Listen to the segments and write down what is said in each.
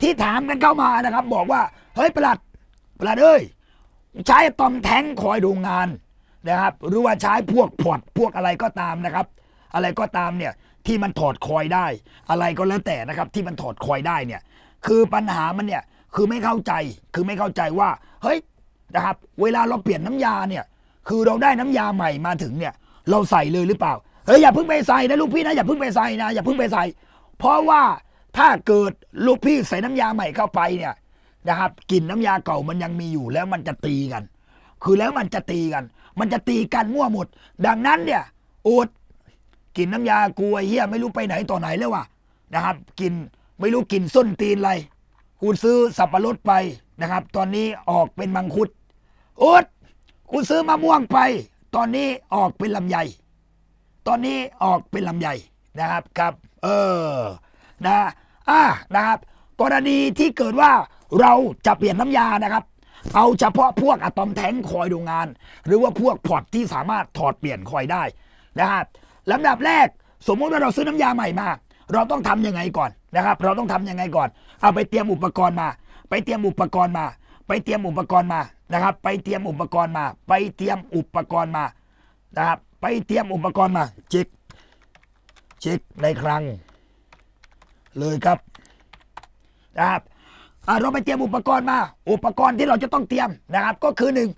ที่ถามกันเข้ามานะครับ บอกว่าเฮ้ยประหลัดประหลัดเอ้ยใช้ตอมแท้งคอยดูงานนะครับ หรือว่าใช้พวกพอดพวกอะไรก็ตามนะครับ อะไรก็ตามเนี่ยที่มันถอดคอยได้ อะไรก็แล้วแต่นะครับที่มันถอดคอยได้เนี่ยคือปัญหามันเนี่ยคือไม่เข้าใจคือไม่เข้าใจว่าเฮ้ยนะครับ เวลาเราเปลี่ยนน้ำยาเนี่ยคือเราได้น้ำยาใหม่มาถึงเนี่ย เราใส่เลยหรือเปล่าเฮ้ยอย่าเพิ่งไปใส่นะลูกพี่นะอย่าเพิ่งไปใส่นะอย่าเพิ่งไปใส่เพราะว่าถ้าเกิดลูกพี่ใส่น้ำยาใหม่เข้าไปเนี่ย นะครับกลิ่นน้ำยาเก่ามันยังมีอยู่ แล้วมันจะตีกัน คือแล้วมันจะตีกัน มันจะตีกันมั่วหมด ดังนั้นเนี่ยอดกลิ่นน้ำยากลัวเฮียไม่รู้ไปไหนต่อไหนแล้ววะนะครับ กินไม่รู้กินส้นตีนอะไรุูซื้อสับปะรดไปนะครับ ตอนนี้ออกเป็นมังคุดอดุูซื้อมะม่วงไป ตอนนี้ออกเป็นลำไย ตอนนี้ออกเป็นลำไยนะครับครับ เออ นะอ่านะครับกรณีที่เกิดว่าเราจะเปลี่ยนน้ำยานะครับ เอาเฉพาะพวกอะตอมแท้งคอยดูงาน หรือว่าพวกพอร์ตที่สามารถถอดเปลี่ยนคอยได้นะครับลำดับแรกสมมติว่าเราซื้อน้ำยาใหม่มาเราต้องทำยังไงก่อนนะครับ เราต้องทำยังไงก่อนเอาไปเตรียมอุปกรณ์มา ไปเตรียมอุปกรณ์มา ไปเตรียมอุปกรณ์มานะครับไปเตรียมอุปกรณ์มา ไปเตรียมอุปกรณ์มานะครับไปเตรียมอุปกรณ์มาเช็คเช็คในครั้งเลยครับนะครับเราไปเตรียมอุปกรณ์มาอุปกรณ์ที่เราจะต้องเตรียมนะครับ ก็คือหนึ่ง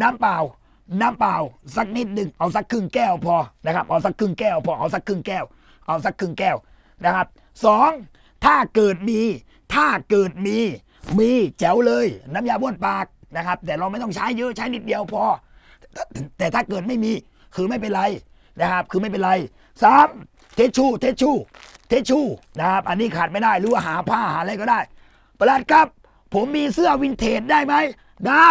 น้ำเปล่าน้ำเปล่า สักนิดหนึ่งเอาสักครึ่งแก้วพอนะครับเอาสักครึ่งแก้วพอ เอาสักครึ่งแก้วเอาสักครึ่งแก้วนะครับสองถ้าเกิดมีถ้าเกิดมีมีแจ๋วเลยน้ำยาบ้วนปากนะครับ แต่เราไม่ต้องใช้เยอะใช้นิดเดียวพอ แต่ถ้าเกิดไม่มีคือไม่เป็นไรนะครับคือไม่เป็นไรสามเทชชูเทชชูเทชชู นะครับอันนี้ขาดไม่ได้หรือว่าหาผ้าหาอะไรก็ได้ ประหลัดครับ ผมมีเสื้อวินเทจได้ไหม ได้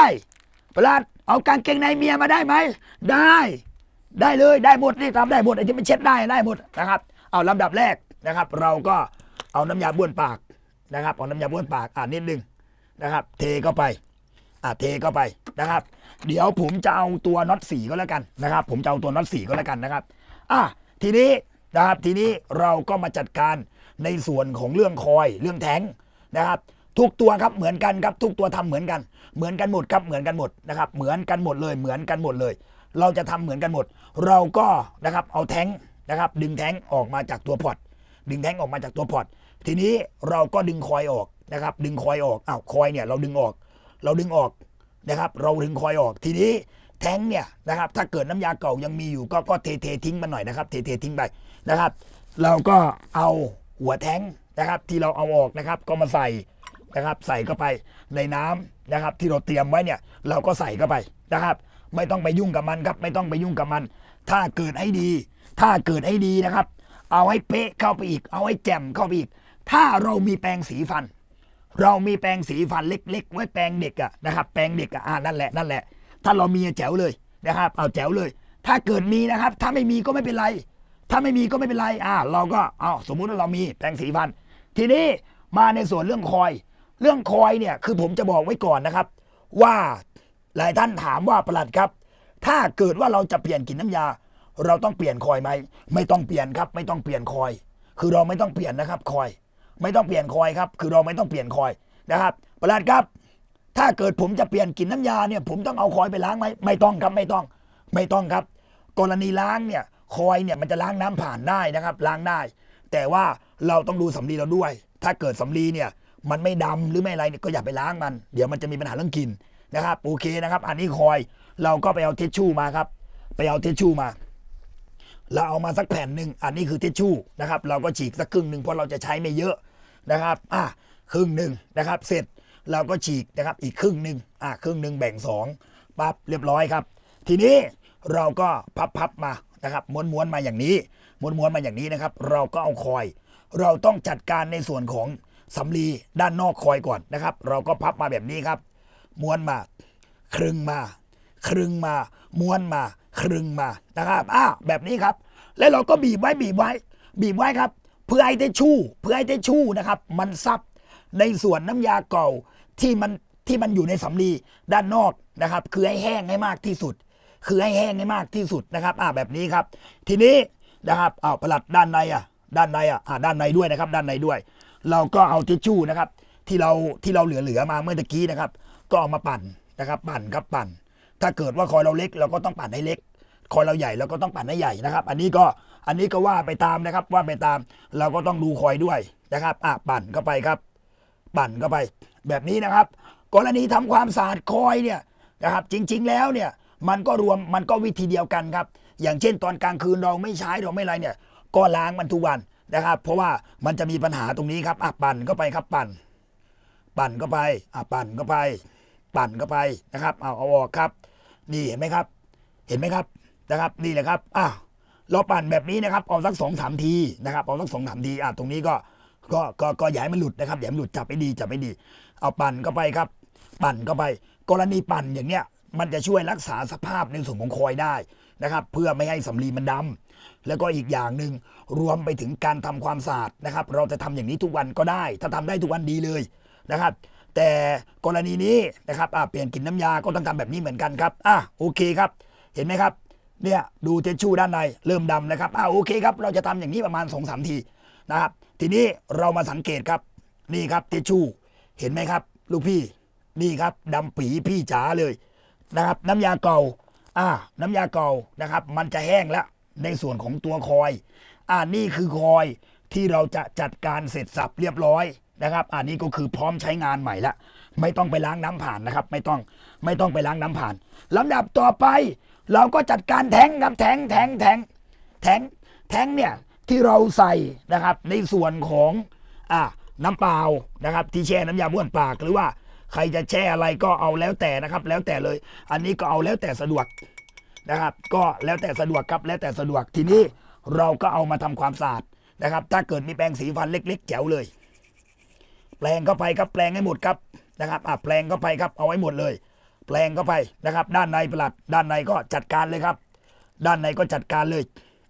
ประหลัดเอากางเกงในเมียมาได้ไหมได้ ได้เลยได้หมดนี่ทำได้หมดไอ้ที่มันเช็ดได้ได้หมดนะครับเอาลำดับแรกนะครับ เราก็เอาน้ำยาบ้วนปากนะครับ เอาน้ำยาบ้วนปาก อ่านนิดนึง นะครับ เทเข้าไปอ่าเทเข้าไปนะครับ เดี๋ยวผมจะเอาตัวน็อตสีก็แล้วกันนะครับ ผมจะเอาตัวน็อตสีก็แล้วกันนะครับ อ่ะทีนี้นะครับทีนี้เราก็มาจัดการในส่วนของเรื่องคอย เรื่องแทงนะครับ ทุกตัวครับเหมือนกันครับทุกตัวทำเหมือนกัน เหมือนกันหมดครับเหมือนกันหมดนะครับ เหมือนกันหมดเลยเหมือนกันหมดเลย เราจะทำเหมือนกันหมด เราก็นะครับเอาแทงนะครับ ดึงแทงออกมาจากตัวพอร์ตดึงแทงออกมาจากตัวพอร์ตทีนี้เราก็ดึงคอยออกนะครับ ดึงคอยออกอ้าวคอยเนี่ยเราดึงออก เราดึงออกนะครับ เราดึงคอยออกทีนี้แท้งเนี่ยนะครับถ้าเกิดน้ำยาเก่ายังมีอยู่ก็ก็เทเททิ้งมาหน่อยนะครับ เทเททิ้งไปนะครับ เราก็เอาหัวแท้งนะครับที่เราเอาออกนะครับก็มาใส่นะครับใส่เข้าไปในน้ำนะครับที่เราเตรียมไว้เนี่ยเราก็ใส่เข้าไปนะครับ ไม่ต้องไปยุ่งกับมันครับไม่ต้องไปยุ่งกับมัน ถ้าเกิดให้ดี ถ้าเกิดให้ดีนะครับ เอาให้เป๊ะเข้าไปอีกเอาให้แจ่มเข้าไปอีก ถ้าเรามีแปรงสีฟัน เรามีแปรงสีฟันเล็กๆ ไว้แปรงเด็กอะนะครับแปรงเด็กอะอ่านั่นแหละนั่นแหละถ้าเรามีแจ๋วเลยนะครับ เอาแจ๋วเลย ถ้าเกิดมีนะครับ ถ้าไม่มีก็ไม่เป็นไร ถ้าไม่มีก็ไม่เป็นไรอ่าเราก็เอาสมมุติว่าเรามีแปรงสีฟันทีนี้มาในส่วนเรื่องคอย เรื่องคอยเนี่ย คือผมจะบอกไว้ก่อนนะครับว่าหลายท่านถามว่าประหลัดครับ ถ้าเกิดว่าเราจะเปลี่ยนกินน้ำยา เราต้องเปลี่ยนคอยไหมไม่ต้องเปลี่ยนครับ ไม่ต้องเปลี่ยนคอย คือเราไม่ต้องเปลี่ยนนะครับคอยไม่ต้องเปลี่ยนคอยครับ คือเราไม่ต้องเปลี่ยนคอยนะครับประหลัดครับถ้าเกิดผมจะเปลี่ยนกลิ่นน้ำยาเนี่ยผมต้องเอาคอยไปล้างไหมไม่ต้องครับไม่ต้อง ไม่ต้องครับ กรณีล้างเนี่ยคอยเนี่ยมันจะล้างน้ำผ่านได้นะครับ ล้างได้ แต่ว่าเราต้องดูสำลีเราด้วย ถ้าเกิดสำลีเนี่ยมันไม่ดำหรือไม่อะไรเนี่ยก็อย่าไปล้างมัน เดี๋ยวมันจะมีปัญหาเรื่องกลิ่นนะครับโอเคนะครับ อันนี้คอยเราก็ไปเอาเทชชู่มาครับไปเอาเทชชู่มา เราเอามาสักแผ่นหนึ่งอันนี้คือเทชชู่นะครับเราก็ฉีกสักครึ่งหนึ่งเพราะเราจะใช้ไม่เยอะนะครับ อ่ะครึ่งหนึ่งนะครับ เสร็จเราก็ฉีกนะครับอีกครึ่งหนึ่ง อ่ะ ครึ่งหนึ่งแบ่งสองปั๊บเรียบร้อยครับ ทีนี้เราก็พับพับมานะครับ ม้วนม้วนมาอย่างนี้ม้วนม้วนมาอย่างนี้นะครับ เราก็เอาคอย เราต้องจัดการในส่วนของสำลีด้านนอกคอยก่อนนะครับ เราก็พับมาแบบนี้ครับ ม้วนมา ครึ่งมา ครึ่งมา ม้วนมา ครึ่งมานะครับอ้าแบบนี้ครับ แล้ว เราก็บีบไว้บีบไว้ บีบไว้ครับ เพื่อให้เทชู่เพื่อให้เทชู่นะครับ มันซับในส่วนน้ำยาเก่าที่มันที่มันอยู่ในสำลีด้านนอกนะครับคือให้แห้งให้มากที่สุดคือให้แห้งให้มากที่สุดนะครับ อ่าแบบนี้ครับทีนี้นะครับเอาผลัดด้านในอ่ะด้านในอ่ะอ่าด้านในด้วยนะครับ ด้านในด้วย เราก็เอาทิชชู่นะครับ ที่เราที่เราเหลือๆมาเมื่อตะกี้นะครับ ก็เอามาปั่นนะครับปั่นครับปั่น ถ้าเกิดว่าคอยเราเล็ก เราก็ต้องปั่นให้เล็ก คอยเราใหญ่เราก็ต้องปั่นให้ใหญ่นะครับอันนี้ก็อันนี้ก็ว่าไปตามนะครับว่าไปตามเราก็ต้องดูคอยด้วยนะครับอ่าปั่นเข้าไปครับปั่นเข้าไปแบบนี้นะครับ กรณีทำความสะอาดคอยเนี่ยนะครับ จริง ๆ แล้วเนี่ยมันก็รวมมันก็วิธีเดียวกันครับ อย่างเช่น ตอนกลางคืนเราไม่ใช้เราไม่ไรเนี่ย ก็ล้างมันทุกวันนะครับ เพราะว่ามันจะมีปัญหาตรงนี้ครับอ่ะปั่นเข้าไปครับ ปั่น ปั่นเข้าไปอ่ะปั่นเข้าไป ปั่นเข้าไปนะครับเอาเอาออกครับ นี่เห็นไหมครับ เห็นไหมครับ นะครับนี่แหละครับอ่ะเราปั่นแบบนี้นะครับเอาสักสองสามทีนะครับเอาสักสองสามทีอ่ะตรงนี้ก็ก็ก็ก็อย่าให้มันหลุดนะครับอย่าให้หลุดจับไปดีจับไปดี เอาปั่นเข้าไปครับ ปั่นเข้าไป กรณีปั่นอย่างเนี้ยมันจะช่วยรักษาสภาพในส่วนของคอยได้นะครับ เพื่อไม่ให้สำลีมันดำ แล้วก็อีกอย่างหนึ่งรวมไปถึงการทำความสะอาดนะครับ เราจะทำอย่างนี้ทุกวันก็ได้ ถ้าทำได้ทุกวันดีเลยนะครับ แต่กรณีนี้นะครับเปลี่ยนกลิ่นน้ำยาก็ต้องทำแบบนี้เหมือนกันครับอ่ะโอเคครับ เห็นไหมครับเนี่ยดูเทชชูด้านใน เริ่มดำนะครับอ่าโอเคครับเราจะทำอย่างนี้ประมาณสองสามทีนะครับทีนี้เรามาสังเกตครับนี่ครับทตชชู่เห็นไหมครับ ลูกพี่นี่ครับดำปีพี่จ๋าเลย นะครับน้ำยาเก่า อ่า น้ำยาเก่านะครับ มันจะแห้งแล้วในส่วนของตัวคอย อ่านี่คือคอยที่เราจะจัดการเสร็จสับเรียบร้อยนะครับอันนี้ก็คือพร้อมใช้งานใหม่ละไม่ต้องไปล้างน้ำผ่านนะครับ ไม่ต้องไม่ต้องไปล้างน้ำผ่าน ลำดับต่อไป เราก็จัดการแทงครับแทงแทงแทงแทงแทงเนี่ยที่เราใส่นะครับ ในส่วนของ อ่าน้ำเปล่านะครับ ที่แช่น้ำยาบ้วนปากหรือว่า ใครจะแช่อะไรก็เอาแล้วแต่นะครับ แล้วแต่เลย อันนี้ก็เอาแล้วแต่สะดวกนะครับ ก็แล้วแต่สะดวกครับ แล้วแต่สะดวกทีนี้เราก็เอามาทำความสะอาดนะครับ ถ้าเกิดมีแปรงสีฟันเล็กๆแจ๋วเลย แปรงเข้าไปครับแปรงให้หมดครับนะครับ อ่ะแปรงเข้าไปครับ เอาไว้หมดเลย แปรงเข้าไปนะครับ ด้านในประหลัดด้านในก็จัดการเลยครับ ด้านในก็จัดการเลย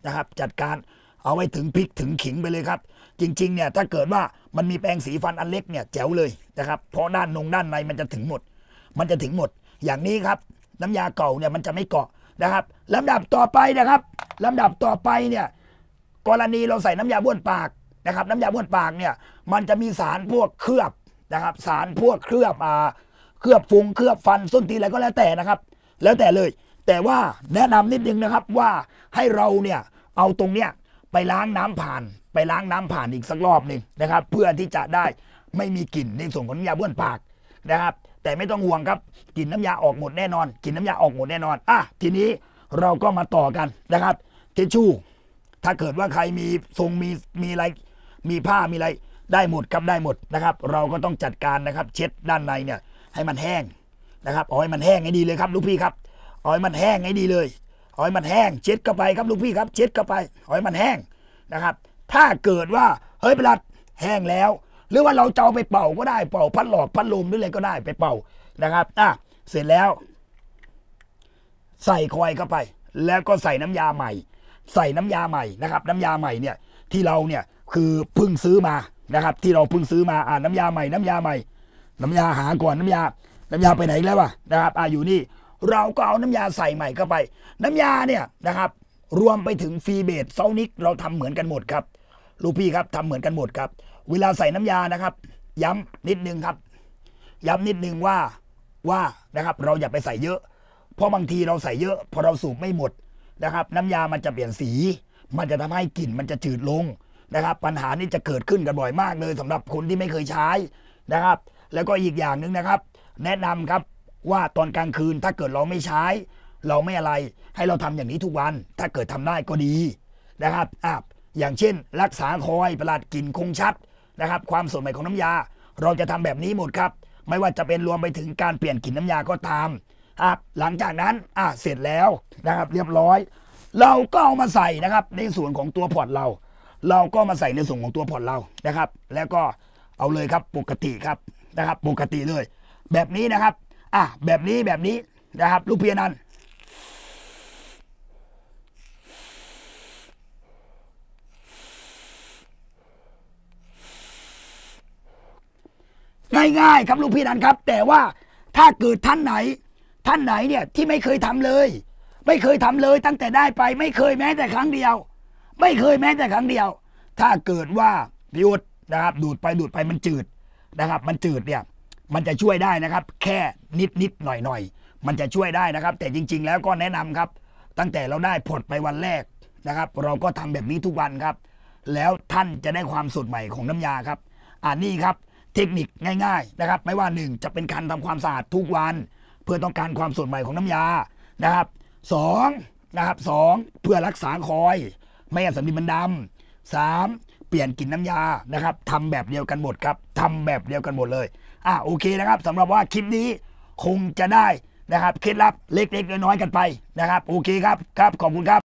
นะครับ จัดการเอาไว้ถึงพริกถึงขิงไปเลยครับ จริงๆเนี่ยถ้าเกิดว่ามันมีแปรงสีฟันอันเล็กเนี่ยแจ๋วเลยนะครับ เพราะด้านนงด้านในมันจะถึงหมด มันจะถึงหมด อย่างนี้ครับน้ำยาเก่าเนี่ยมันจะไม่เกาะนะครับลำดับต่อไปนะครับลำดับต่อไปเนี่ยกรณีเราใส่น้ำยาบ้วนปากนะครับ น้ำยาบ้วนปากเนี่ยมันจะมีสารพวกเคลือบนะครับ สารพวกเคลือบอ่าเคลือบฟุงเคลือบฟันส้นตีอะไรก็แล้วแต่นะครับ แล้วแต่เลยแต่ว่าแนะนำนิดนึงนะครับว่าให้เราเนี่ยเอาตรงเนี้ยไปล้างน้ำผ่าน ไปล้างน้ำผ่านอีกสักรอบหนึ่งนะครับ เพื่อที่จะได้ไม่มีกลิ่นในส่วนของน้ำยาบ้วนปากนะครับ แต่ไม่ต้องห่วงครับกลิ่นน้ำยาออกหมดแน่นอนกลิ่นน้ำยาออกหมดแน่นอนอ่ะทีนี้เราก็มาต่อกันนะครับทิชชู่ ถ้าเกิดว่าใครมีทรงมีมีอะไร มีผ้ามีอะไรได้หมดครับได้หมดนะครับ เราก็ต้องจัดการนะครับ เช็ดด้านในเนี่ย ให้มันแห้งนะครับเอาให้มันแห้งให้ดีเลยครับลูกพี่ครับเอาให้มันแห้งให้ดีเลยหอยมันแห้งเช็ดเข้าไป ครับลูกพี่ครับเช็ดเข้าไปหอยมันแห้งนะครับ ถ้าเกิดว่า เฮ้ยปวลาแห้งแล้ว หรือว่าเราเจาไปเป่าก็ได้เป่าพัดหลอดพัดลมหรืออะไรก็ได้ไปเป่านะครับอ่ะเสร็จแล้ว ใส่คอยเข้าไป แล้วก็ใส่น้ำยาใหม่ ใส่น้ำยาใหม่นะครับน้ำยาใหม่เนี่ย ที่เราเนี่ยคือพึ่งซื้อมานะครับ ที่เราพึ่งซื้อมาอ่าน้ำยาใหม่ น้ำยาใหม่ น้ำยาหาก่อนน้ำยา น้ำยาไปไหนแล้ววะนะครับอ่าอยู่นี่เราก็เอาน้ำยาใส่ใหม่เข้าไป น้ำยาเนี่ยนะครับ รวมไปถึงฟีเบตเซานิกเราทำเหมือนกันหมดครับลูกพี่ครับ ทำเหมือนกันหมดครับ เวลาใส่น้ำยานะครับ ย้ำนิดนึงครับ ย้ำนิดนึงว่าว่านะครับเราอย่าไปใส่เยอะเพราะบางทีเราใส่เยอะ พอเราสูบไม่หมดนะครับ น้ำยามันจะเปลี่ยนสี มันจะทำให้กลิ่นมันจะจืดลงนะครับ ปัญหานี้จะเกิดขึ้นกันบ่อยมากเลยสำหรับคนที่ไม่เคยใช้นะครับ แล้วก็อีกอย่างหนึ่งนะครับ แนะนำครับว่าตอนกลางคืนถ้าเกิดเราไม่ใช้ เราไม่อะไรให้เราทำอย่างนี้ทุกวันถ้าเกิดทำได้ก็ดีนะครับอ่ะอย่างเช่น รักษาคอยประหลาดกลิ่นคงชัดนะครับ ความสดใหม่ของน้ำยา เราจะทำแบบนี้หมดครับ ไม่ว่าจะเป็นรวมไปถึงการเปลี่ยนกลิ่นน้ำยาก็ตามครับหลังจากนั้นอ่ะเสร็จแล้วนะครับ เรียบร้อย เราก็เอามาใส่นะครับในส่วนของตัวพอร์ตเรา เราก็มาใส่ในส่วนของตัวพอร์ตเรานะครับ แล้วก็เอาเลยครับปกติครับนะครับ ปกติเลย แบบนี้นะครับอ่ะแบบนี้แบบนี้นะครับ ลูกเพียนันง่ายๆครับ ลูกพี่นันครับ แต่ว่าถ้าเกิดท่านไหนท่านไหนเนี่ยที่ไม่เคยทำเลย ไม่เคยทำเลย ตั้งแต่ได้ไป ไม่เคยแม้แต่ครั้งเดียว ไม่เคยแม้แต่ครั้งเดียว ถ้าเกิดว่าพิวดนะครับดูดไป ดูดไปมันจืดนะครับมันจืดเนี่ยมันจะช่วยได้นะครับแค่นิดนิดหน่อยหน่อยมันจะช่วยได้นะครับ แต่จริง ๆ แล้วก็แนะนำครับ ตั้งแต่เราได้ผลไปวันแรกนะครับ เราก็ทำแบบนี้ทุกวันครับ แล้วท่านจะได้ความสดใหม่ของน้ำยาครับ อ่านี่ครับเทคนิคง่าย ๆนะครับ ไม่ว่าหนึ่งจะเป็นการทำความสะอาดทุกวัน เพื่อต้องการความสดใหม่ของน้ำยานะครับสองนะครับสองเพื่อรักษาคอยไม่ให้สำลีมันดำสามเปลี่ยนกลิ่นน้ำยานะครับทำแบบเดียวกันหมดครับทำแบบเดียวกันหมดเลยอ่ะ โอเคนะครับสำหรับว่าคลิปนี้คงจะได้นะครับ เคล็ดลับเล็ก ๆ น้อย ๆ กันไปนะครับ โอเคครับ ครับ ขอบคุณครับ